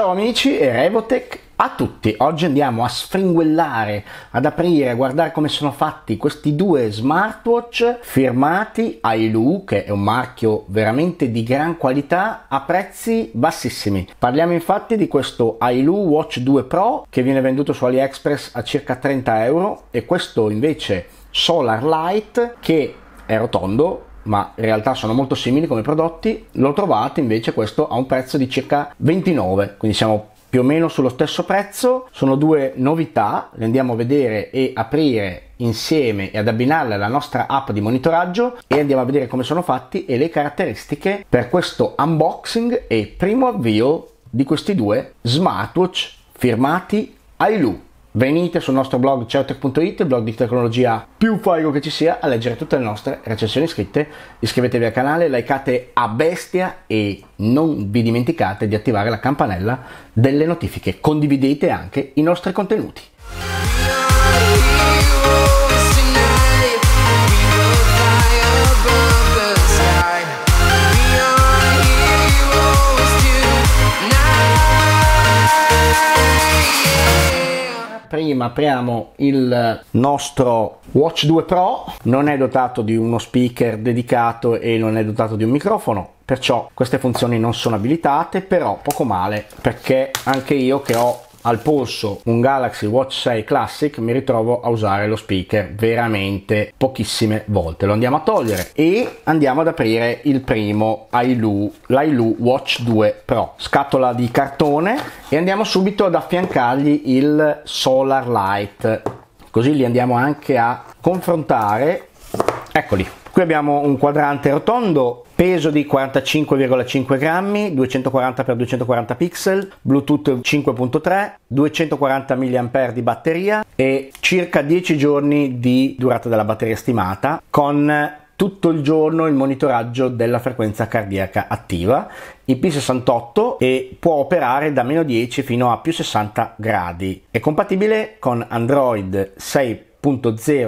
ciao amici e Revotech a tutti! Oggi andiamo a sfringuellare, ad aprire, a guardare come sono fatti questi due smartwatch firmati Ailu, che è un marchio veramente di gran qualità a prezzi bassissimi. Parliamo infatti di questo Ailu Watch 2 Pro che viene venduto su AliExpress a circa 30 euro e questo invece Solar Light che è rotondo ma in realtà sono molto simili come prodotti, lo trovate invece questo a un prezzo di circa 29, quindi siamo più o meno sullo stesso prezzo, sono due novità, le andiamo a vedere e aprire insieme e ad abbinarle alla nostra app di monitoraggio e andiamo a vedere come sono fatti e le caratteristiche per questo unboxing e primo avvio di questi due smartwatch firmati Ailu. Venite sul nostro blog certech.it, il blog di tecnologia più fuego che ci sia, a leggere tutte le nostre recensioni scritte. Iscrivetevi al canale, likeate a bestia e non vi dimenticate di attivare la campanella delle notifiche. Condividete anche i nostri contenuti. Prima apriamo il nostro Watch 2 Pro, non è dotato di uno speaker dedicato e non è dotato di un microfono, perciò queste funzioni non sono abilitate, però poco male perché anche io che ho al polso un Galaxy Watch 6 Classic mi ritrovo a usare lo speaker veramente pochissime volte. Lo andiamo a togliere e andiamo ad aprire il primo Ailu, l'Ailu Watch 2 Pro. Scatola di cartone e andiamo subito ad affiancargli il Solar Light. Così li andiamo anche a confrontare. Eccoli, Qui abbiamo un quadrante rotondo, peso di 45,5 grammi, 240x240 pixel, Bluetooth 5.3, 240 mAh di batteria e circa 10 giorni di durata della batteria stimata con tutto il giorno il monitoraggio della frequenza cardiaca attiva IP68 e può operare da meno 10 fino a più 60 gradi. È compatibile con Android 6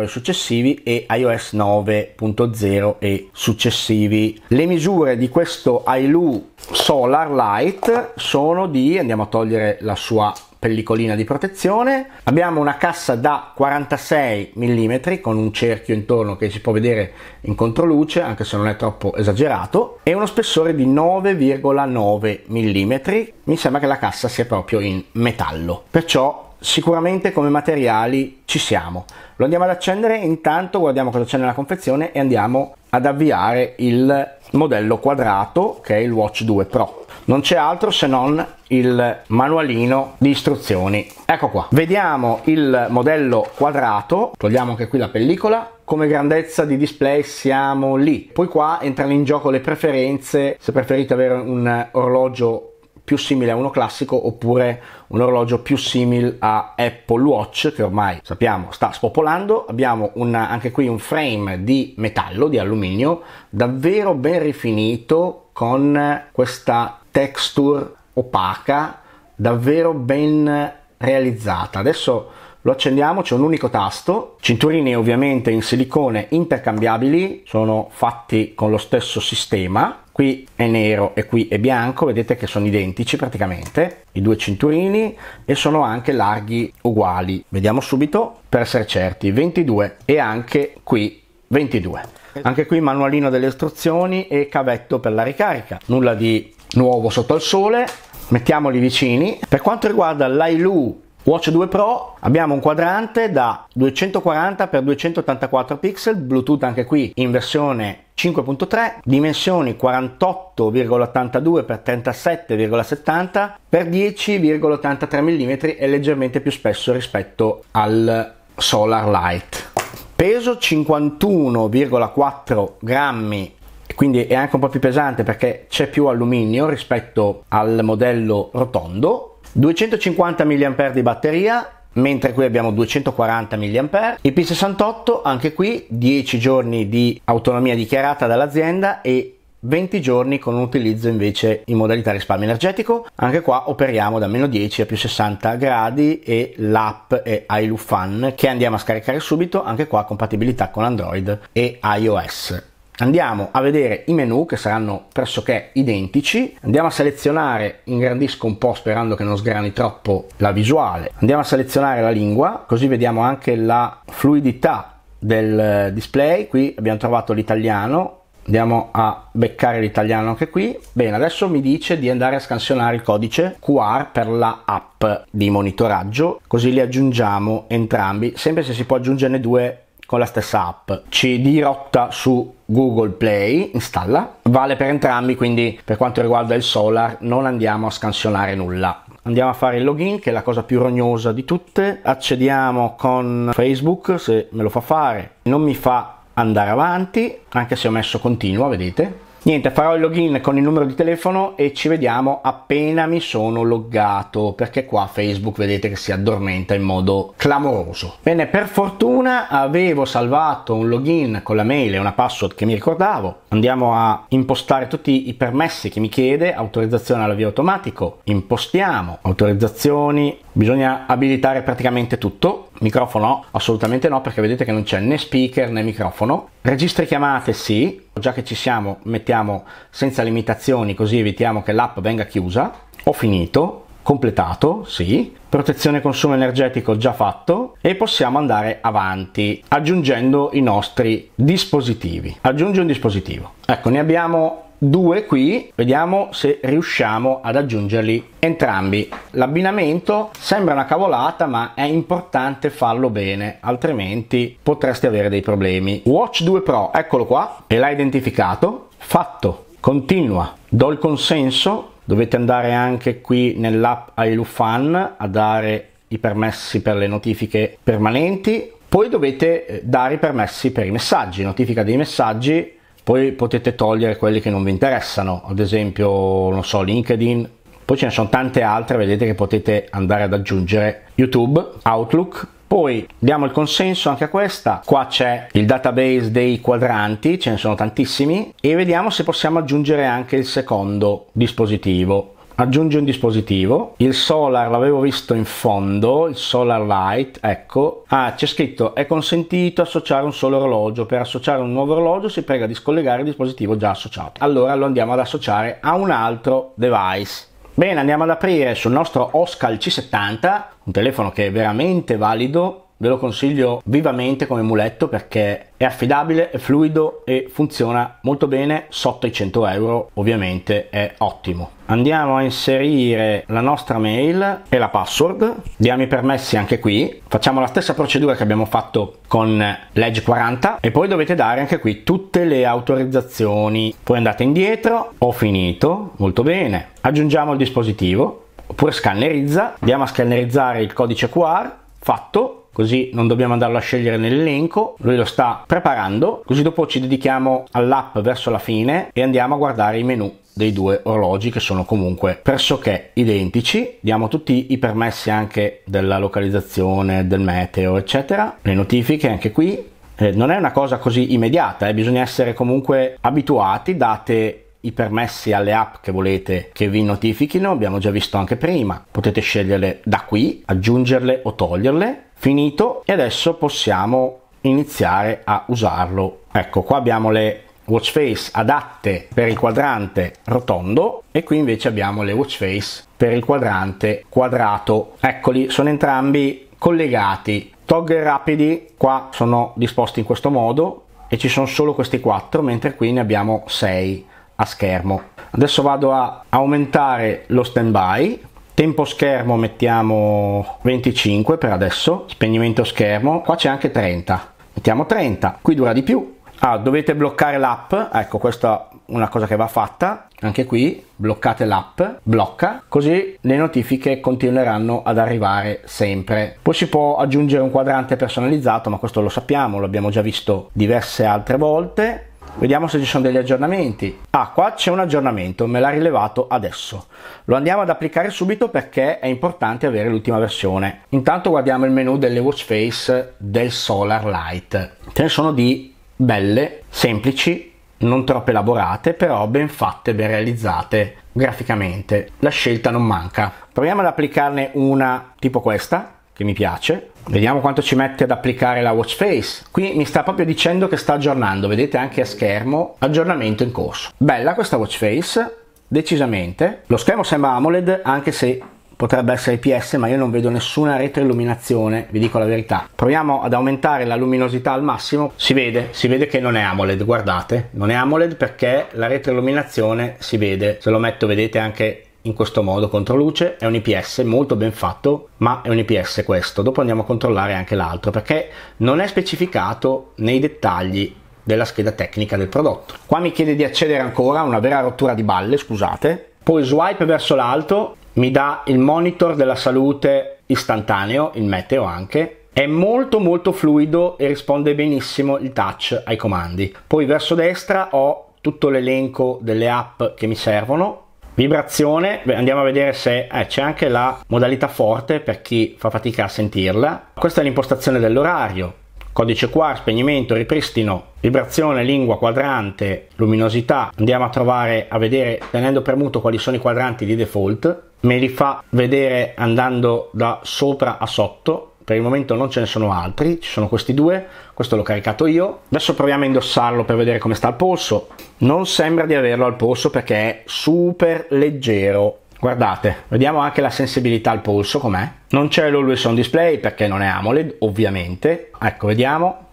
e successivi e iOS 9.0 e successivi. Le misure di questo iLu Solar Light sono di, andiamo a togliere la sua pellicolina di protezione, abbiamo una cassa da 46 mm con un cerchio intorno che si può vedere in controluce anche se non è troppo esagerato e uno spessore di 9,9 mm, mi sembra che la cassa sia proprio in metallo, perciò sicuramente come materiali ci siamo. Lo andiamo ad accendere intanto guardiamo cosa c'è nella confezione e andiamo ad avviare il modello quadrato che è il Watch 2 Pro. Non c'è altro se non il manualino di istruzioni. Ecco qua. Vediamo il modello quadrato, togliamo anche qui la pellicola, come grandezza di display siamo lì. Poi qua entrano in gioco le preferenze, se preferite avere un orologio più simile a uno classico oppure un orologio più simile a Apple Watch che ormai sappiamo sta spopolando. Abbiamo una, anche qui un frame di metallo, di alluminio, davvero ben rifinito con questa texture opaca davvero ben realizzata. Adesso lo accendiamo, c'è un unico tasto, cinturini ovviamente in silicone intercambiabili, sono fatti con lo stesso sistema qui è nero e qui è bianco, vedete che sono identici praticamente, i due cinturini e sono anche larghi uguali. Vediamo subito per essere certi, 22 e anche qui 22. Anche qui manualino delle istruzioni e cavetto per la ricarica, nulla di nuovo sotto al sole, mettiamoli vicini. Per quanto riguarda l'Ailu Watch 2 Pro abbiamo un quadrante da 240x284 pixel, Bluetooth anche qui in versione 5.3, dimensioni 48,82x37,70 x 10,83 mm e leggermente più spesso rispetto al Solar Light. Peso 51,4 grammi quindi è anche un po' più pesante perché c'è più alluminio rispetto al modello rotondo 250 mAh di batteria, mentre qui abbiamo 240 mAh. Il P68, anche qui 10 giorni di autonomia dichiarata dall'azienda e 20 giorni con un utilizzo invece in modalità risparmio energetico. Anche qua operiamo da meno 10 a più 60 gradi e l'app è iLufan che andiamo a scaricare subito, anche qua compatibilità con Android e iOS. Andiamo a vedere i menu che saranno pressoché identici, andiamo a selezionare, ingrandisco un po' sperando che non sgrani troppo la visuale, andiamo a selezionare la lingua, così vediamo anche la fluidità del eh, display, qui abbiamo trovato l'italiano, andiamo a beccare l'italiano anche qui bene adesso mi dice di andare a scansionare il codice QR per la app di monitoraggio così li aggiungiamo entrambi sempre se si può aggiungerne due con la stessa app. Ci dirotta su Google Play, installa, vale per entrambi, quindi per quanto riguarda il solar non andiamo a scansionare nulla. Andiamo a fare il login che è la cosa più rognosa di tutte, accediamo con Facebook se me lo fa fare, non mi fa andare avanti, anche se ho messo continua, vedete? Niente, farò il login con il numero di telefono e ci vediamo appena mi sono loggato, perché qua Facebook vedete che si addormenta in modo clamoroso. Bene, per fortuna avevo salvato un login con la mail e una password che mi ricordavo. Andiamo a impostare tutti i permessi che mi chiede, autorizzazione all'avvio automatico, impostiamo, autorizzazioni, Bisogna abilitare praticamente tutto, microfono assolutamente no perché vedete che non c'è né speaker né microfono. Registri chiamate sì, già che ci siamo mettiamo senza limitazioni così evitiamo che l'app venga chiusa. Ho finito, completato, sì, protezione consumo energetico già fatto e possiamo andare avanti aggiungendo i nostri dispositivi. Aggiungi un dispositivo. Ecco, ne abbiamo due qui vediamo se riusciamo ad aggiungerli entrambi l'abbinamento sembra una cavolata ma è importante farlo bene altrimenti potresti avere dei problemi watch 2 pro eccolo qua e l'ha identificato fatto continua do il consenso dovete andare anche qui nell'app iLufan a dare i permessi per le notifiche permanenti poi dovete eh, dare i permessi per i messaggi notifica dei messaggi poi potete togliere quelli che non vi interessano, ad esempio, non so, LinkedIn, poi ce ne sono tante altre, vedete che potete andare ad aggiungere YouTube, Outlook, poi diamo il consenso anche a questa, qua c'è il database dei quadranti, ce ne sono tantissimi e vediamo se possiamo aggiungere anche il secondo dispositivo aggiungi un dispositivo il solar l'avevo visto in fondo il solar light ecco ah c'è scritto è consentito associare un solo orologio per associare un nuovo orologio si prega di scollegare il dispositivo già associato allora lo andiamo ad associare a un altro device bene andiamo ad aprire sul nostro Oscal C70 un telefono che è veramente valido Ve lo consiglio vivamente come muletto perché è affidabile, è fluido e funziona molto bene sotto i 100 euro, ovviamente è ottimo. Andiamo a inserire la nostra mail e la password, diamo i permessi anche qui, facciamo la stessa procedura che abbiamo fatto con Ledge 40 e poi dovete dare anche qui tutte le autorizzazioni, poi andate indietro, ho finito, molto bene, aggiungiamo il dispositivo, oppure scannerizza, andiamo a scannerizzare il codice QR, fatto, così non dobbiamo andarlo a scegliere nell'elenco, lui lo sta preparando, così dopo ci dedichiamo all'app verso la fine e andiamo a guardare i menu dei due orologi che sono comunque pressoché identici diamo tutti i permessi anche della localizzazione del meteo eccetera le notifiche anche qui eh, non è una cosa così immediata eh, bisogna essere comunque abituati date i permessi alle app che volete che vi notifichino abbiamo già visto anche prima potete sceglierle da qui aggiungerle o toglierle finito e adesso possiamo iniziare a usarlo ecco qua abbiamo le watch face adatte per il quadrante rotondo e qui invece abbiamo le watch face per il quadrante quadrato eccoli sono entrambi collegati toggle rapidi qua sono disposti in questo modo e ci sono solo questi quattro mentre qui ne abbiamo sei a schermo adesso vado a aumentare lo standby Tempo schermo mettiamo 25 per adesso, spegnimento schermo, qua c'è anche 30, mettiamo 30, qui dura di più. Ah, dovete bloccare l'app, ecco questa è una cosa che va fatta, anche qui bloccate l'app, blocca, così le notifiche continueranno ad arrivare sempre. Poi si può aggiungere un quadrante personalizzato, ma questo lo sappiamo, l'abbiamo già visto diverse altre volte, Vediamo se ci sono degli aggiornamenti. Ah, qua c'è un aggiornamento, me l'ha rilevato adesso. Lo andiamo ad applicare subito perché è importante avere l'ultima versione. Intanto guardiamo il menu delle watch face del Solar Light. Ce ne sono di belle, semplici, non troppo elaborate, però ben fatte, ben realizzate graficamente. La scelta non manca. Proviamo ad applicarne una tipo questa, che mi piace, Vediamo quanto ci mette ad applicare la watch face. Qui mi sta proprio dicendo che sta aggiornando, vedete anche a schermo, aggiornamento in corso. Bella questa watch face, decisamente. Lo schermo sembra AMOLED anche se potrebbe essere IPS ma io non vedo nessuna retroilluminazione, vi dico la verità. Proviamo ad aumentare la luminosità al massimo, si vede, si vede che non è AMOLED, guardate, non è AMOLED perché la retroilluminazione si vede, se lo metto vedete anche in questo modo contro luce è un IPS molto ben fatto, ma è un IPS questo. Dopo andiamo a controllare anche l'altro perché non è specificato nei dettagli della scheda tecnica del prodotto. Qua mi chiede di accedere ancora, una vera rottura di balle, scusate. Poi swipe verso l'alto, mi dà il monitor della salute istantaneo, il meteo anche, è molto molto fluido e risponde benissimo il touch ai comandi. Poi verso destra ho tutto l'elenco delle app che mi servono, Vibrazione, andiamo a vedere se eh, c'è anche la modalità forte per chi fa fatica a sentirla. Questa è l'impostazione dell'orario, codice QR, spegnimento, ripristino, vibrazione, lingua, quadrante, luminosità. Andiamo a trovare, a vedere, tenendo premuto quali sono i quadranti di default. Me li fa vedere andando da sopra a sotto per il momento non ce ne sono altri, ci sono questi due, questo l'ho caricato io, adesso proviamo a indossarlo per vedere come sta al polso, non sembra di averlo al polso perché è super leggero, guardate, vediamo anche la sensibilità al polso com'è, non c'è l'Always On Display perché non è AMOLED ovviamente, ecco vediamo,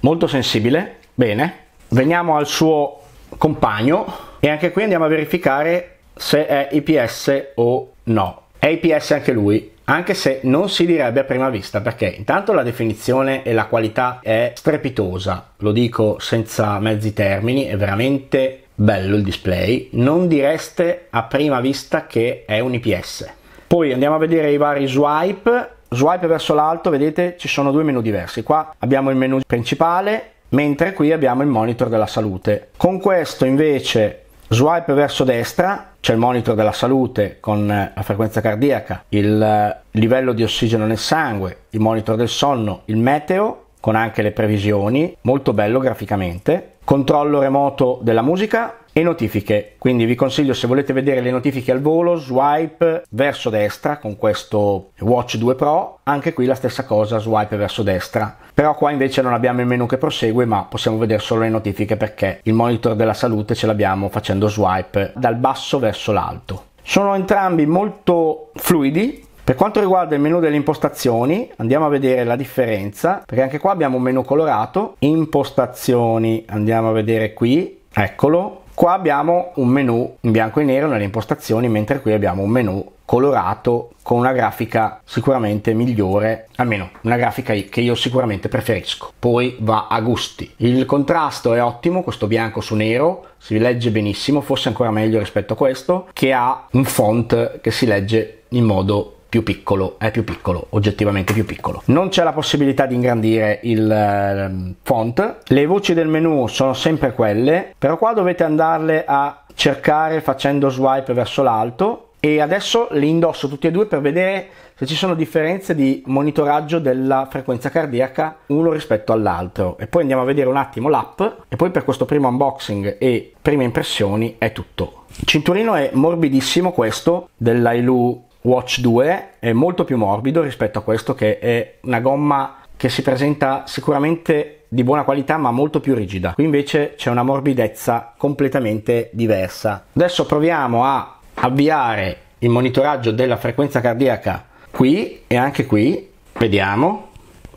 molto sensibile, bene, veniamo al suo compagno e anche qui andiamo a verificare se è IPS o no, è IPS anche lui, anche se non si direbbe a prima vista perché intanto la definizione e la qualità è strepitosa, lo dico senza mezzi termini, è veramente bello il display, non direste a prima vista che è un IPS. Poi andiamo a vedere i vari swipe, swipe verso l'alto, vedete ci sono due menu diversi, qua abbiamo il menu principale, mentre qui abbiamo il monitor della salute. Con questo invece Swipe verso destra, c'è il monitor della salute con eh, la frequenza cardiaca, il eh, livello di ossigeno nel sangue, il monitor del sonno, il meteo con anche le previsioni, molto bello graficamente. Controllo remoto della musica, e notifiche. Quindi vi consiglio se volete vedere le notifiche al volo, swipe verso destra con questo Watch 2 Pro, anche qui la stessa cosa, swipe verso destra. Però qua invece non abbiamo il menu che prosegue, ma possiamo vedere solo le notifiche perché il monitor della salute ce l'abbiamo facendo swipe dal basso verso l'alto. Sono entrambi molto fluidi, per quanto riguarda il menu delle impostazioni, andiamo a vedere la differenza, perché anche qua abbiamo un menu colorato, impostazioni, andiamo a vedere qui, eccolo, Qua abbiamo un menu in bianco e nero nelle impostazioni, mentre qui abbiamo un menu colorato con una grafica sicuramente migliore, almeno una grafica che io sicuramente preferisco. Poi va a gusti. Il contrasto è ottimo, questo bianco su nero, si legge benissimo, forse ancora meglio rispetto a questo, che ha un font che si legge in modo più piccolo, è più piccolo, oggettivamente più piccolo. Non c'è la possibilità di ingrandire il ehm, font, le voci del menu sono sempre quelle, però qua dovete andarle a cercare facendo swipe verso l'alto e adesso li indosso tutti e due per vedere se ci sono differenze di monitoraggio della frequenza cardiaca uno rispetto all'altro e poi andiamo a vedere un attimo l'app e poi per questo primo unboxing e prime impressioni è tutto. Il cinturino è morbidissimo questo dell'ILU Watch 2 è molto più morbido rispetto a questo che è una gomma che si presenta sicuramente di buona qualità ma molto più rigida. Qui invece c'è una morbidezza completamente diversa. Adesso proviamo a avviare il monitoraggio della frequenza cardiaca qui e anche qui. Vediamo,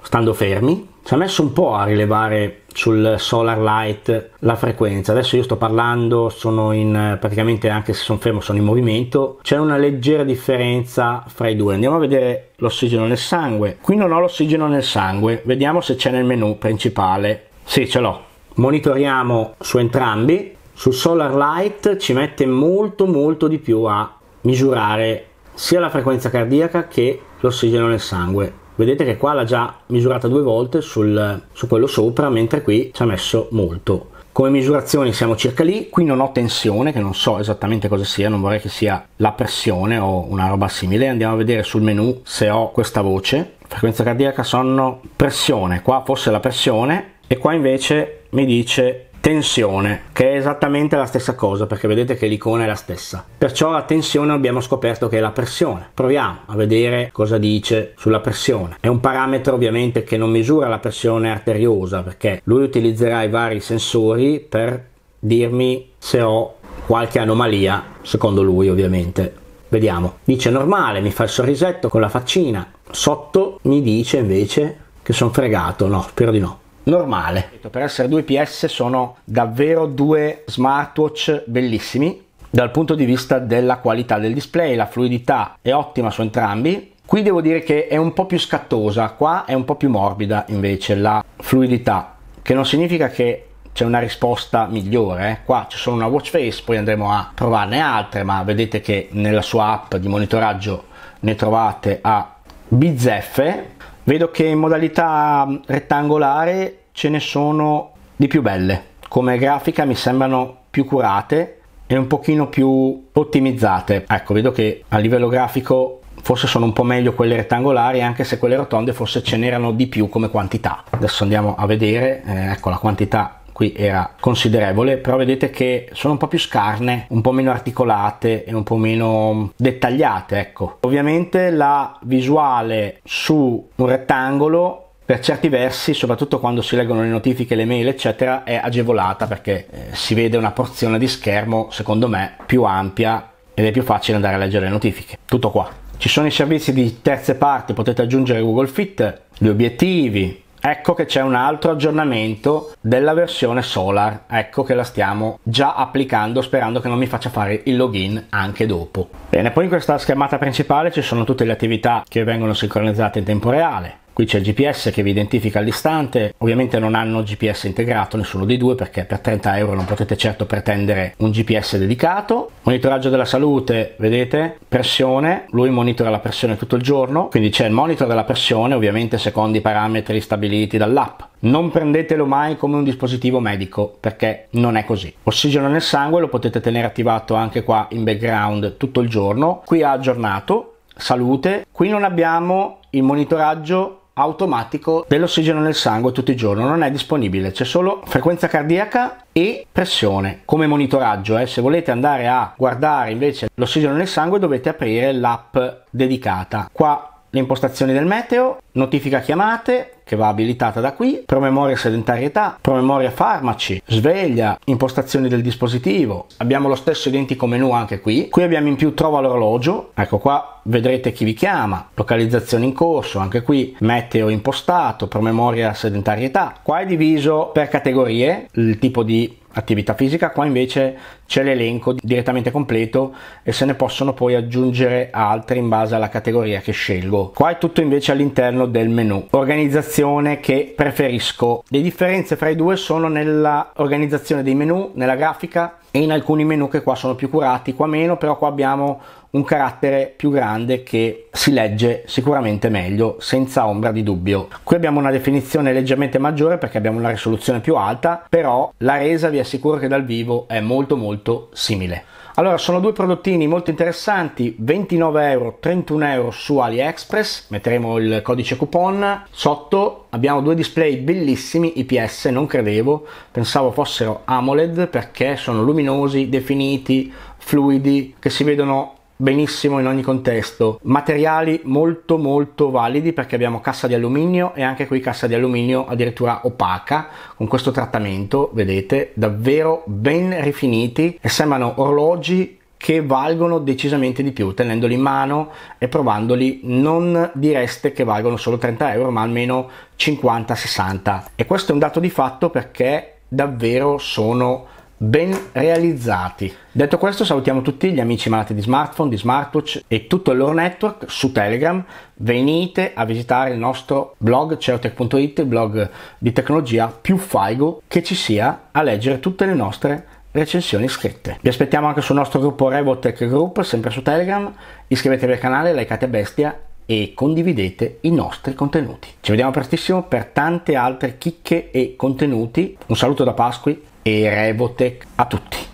stando fermi ci ha messo un po' a rilevare sul solar light la frequenza adesso io sto parlando sono in praticamente anche se sono fermo sono in movimento c'è una leggera differenza fra i due andiamo a vedere l'ossigeno nel sangue qui non ho l'ossigeno nel sangue vediamo se c'è nel menu principale sì ce l'ho monitoriamo su entrambi sul solar light ci mette molto molto di più a misurare sia la frequenza cardiaca che l'ossigeno nel sangue vedete che qua l'ha già misurata due volte sul, su quello sopra mentre qui ci ha messo molto come misurazioni siamo circa lì, qui non ho tensione che non so esattamente cosa sia, non vorrei che sia la pressione o una roba simile, andiamo a vedere sul menu se ho questa voce, frequenza cardiaca, sonno, pressione, qua forse la pressione e qua invece mi dice tensione, che è esattamente la stessa cosa perché vedete che l'icona è la stessa. Perciò la tensione abbiamo scoperto che è la pressione. Proviamo a vedere cosa dice sulla pressione. È un parametro ovviamente che non misura la pressione arteriosa perché lui utilizzerà i vari sensori per dirmi se ho qualche anomalia, secondo lui ovviamente. Vediamo. Dice normale, mi fa il sorrisetto con la faccina. Sotto mi dice invece che sono fregato. No, spero di no normale. Per essere due PS sono davvero due smartwatch bellissimi dal punto di vista della qualità del display, la fluidità è ottima su entrambi. Qui devo dire che è un po' più scattosa, qua è un po' più morbida invece la fluidità, che non significa che c'è una risposta migliore. Eh. Qua c'è solo una watch face, poi andremo a provarne altre, ma vedete che nella sua app di monitoraggio ne trovate a bizzeffe. Vedo che in modalità mm, rettangolare ce ne sono di più belle, come grafica mi sembrano più curate e un pochino più ottimizzate. Ecco, vedo che a livello grafico forse sono un po' meglio quelle rettangolari anche se quelle rotonde forse ce n'erano di più come quantità adesso andiamo a vedere eh, ecco la quantità qui era considerevole, però vedete che sono un po' più scarne, un po' meno articolate e un po' meno dettagliate, ecco. Ovviamente la visuale su un rettangolo per certi versi, soprattutto quando si leggono le notifiche, le mail, eccetera, è agevolata perché eh, si vede una porzione di schermo, secondo me, più ampia ed è più facile andare a leggere le notifiche. Tutto qua. Ci sono i servizi di terze parti, potete aggiungere Google Fit, gli obiettivi, ecco che c'è un altro aggiornamento della versione Solar, ecco che la stiamo già applicando sperando che non mi faccia fare il login anche dopo. Bene, poi in questa schermata principale ci sono tutte le attività che vengono sincronizzate in tempo reale, Qui c'è il GPS che vi identifica all'istante, ovviamente non hanno GPS integrato nessuno dei due perché per 30 euro non potete certo pretendere un GPS dedicato. Monitoraggio della salute, vedete, pressione, lui monitora la pressione tutto il giorno, quindi c'è il monitor della pressione ovviamente secondo i parametri stabiliti dall'app. Non prendetelo mai come un dispositivo medico perché non è così. Ossigeno nel sangue lo potete tenere attivato anche qua in background tutto il giorno, qui ha aggiornato salute, qui non abbiamo il monitoraggio automatico dell'ossigeno nel sangue tutti i giorni, non è disponibile, c'è solo frequenza cardiaca e pressione come monitoraggio. Eh. Se volete andare a guardare invece l'ossigeno nel sangue dovete aprire l'app dedicata. Qua le impostazioni del meteo, notifica chiamate che va abilitata da qui, promemoria sedentarietà, promemoria farmaci, sveglia, impostazioni del dispositivo. Abbiamo lo stesso identico menu anche qui. Qui abbiamo in più trova l'orologio, ecco qua vedrete chi vi chiama, localizzazione in corso, anche qui meteo impostato, promemoria sedentarietà. Qua è diviso per categorie il tipo di attività fisica, qua invece c'è l'elenco direttamente completo e se ne possono poi aggiungere altri in base alla categoria che scelgo. Qua è tutto invece all'interno del menu. Organizzazione che preferisco. Le differenze fra i due sono nella organizzazione dei menu, nella grafica e in alcuni menu che qua sono più curati, qua meno, però qua abbiamo un carattere più grande che si legge sicuramente meglio, senza ombra di dubbio. Qui abbiamo una definizione leggermente maggiore perché abbiamo una risoluzione più alta, però la resa vi assicuro che dal vivo è molto molto molto simile. Allora, sono due prodottini molto interessanti, 29 euro, 31 euro su AliExpress, metteremo il codice coupon. Sotto abbiamo due display bellissimi IPS, non credevo, pensavo fossero AMOLED perché sono luminosi, definiti, fluidi, che si vedono benissimo in ogni contesto. Materiali molto molto validi perché abbiamo cassa di alluminio e anche qui cassa di alluminio addirittura opaca con questo trattamento, vedete, davvero ben rifiniti e sembrano orologi che valgono decisamente di più tenendoli in mano e provandoli non direste che valgono solo 30 euro ma almeno 50-60 e questo è un dato di fatto perché davvero sono ben realizzati. Detto questo salutiamo tutti gli amici malati di smartphone, di smartwatch e tutto il loro network su Telegram. Venite a visitare il nostro blog ceotech.it, il blog di tecnologia più faigo che ci sia a leggere tutte le nostre recensioni scritte. Vi aspettiamo anche sul nostro gruppo Revotech Group, sempre su Telegram. Iscrivetevi al canale, likeate bestia e condividete i nostri contenuti. Ci vediamo prestissimo per tante altre chicche e contenuti. Un saluto da Pasqui e Revotech a tutti.